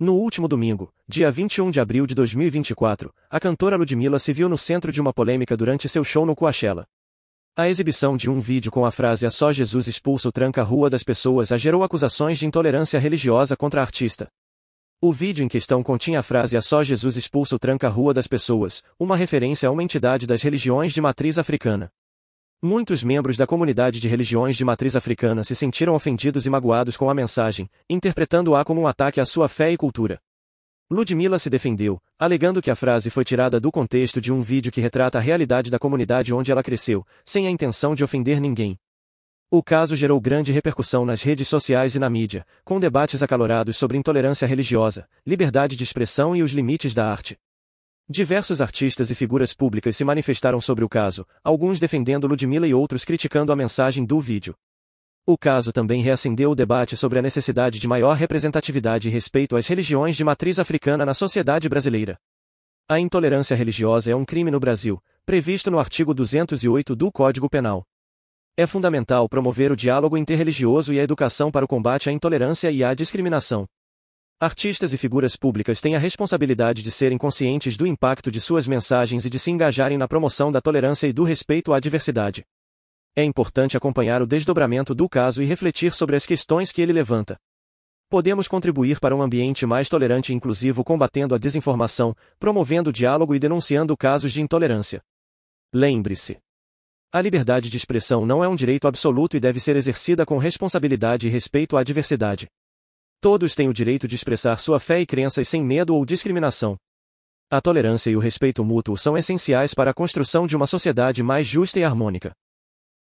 No último domingo, dia 21 de abril de 2024, a cantora Ludmilla se viu no centro de uma polêmica durante seu show no Coachella. A exibição de um vídeo com a frase A é só Jesus expulsa o tranca-rua das pessoas a gerou acusações de intolerância religiosa contra a artista. O vídeo em questão continha a frase A é só Jesus expulsa o tranca-rua das pessoas, uma referência a uma entidade das religiões de matriz africana. Muitos membros da comunidade de religiões de matriz africana se sentiram ofendidos e magoados com a mensagem, interpretando-a como um ataque à sua fé e cultura. Ludmilla se defendeu, alegando que a frase foi tirada do contexto de um vídeo que retrata a realidade da comunidade onde ela cresceu, sem a intenção de ofender ninguém. O caso gerou grande repercussão nas redes sociais e na mídia, com debates acalorados sobre intolerância religiosa, liberdade de expressão e os limites da arte. Diversos artistas e figuras públicas se manifestaram sobre o caso, alguns defendendo Ludmilla e outros criticando a mensagem do vídeo. O caso também reacendeu o debate sobre a necessidade de maior representatividade e respeito às religiões de matriz africana na sociedade brasileira. A intolerância religiosa é um crime no Brasil, previsto no artigo 208 do Código Penal. É fundamental promover o diálogo interreligioso e a educação para o combate à intolerância e à discriminação. Artistas e figuras públicas têm a responsabilidade de serem conscientes do impacto de suas mensagens e de se engajarem na promoção da tolerância e do respeito à diversidade. É importante acompanhar o desdobramento do caso e refletir sobre as questões que ele levanta. Podemos contribuir para um ambiente mais tolerante e inclusivo combatendo a desinformação, promovendo o diálogo e denunciando casos de intolerância. Lembre-se: a liberdade de expressão não é um direito absoluto e deve ser exercida com responsabilidade e respeito à diversidade. Todos têm o direito de expressar sua fé e crenças sem medo ou discriminação. A tolerância e o respeito mútuo são essenciais para a construção de uma sociedade mais justa e harmônica.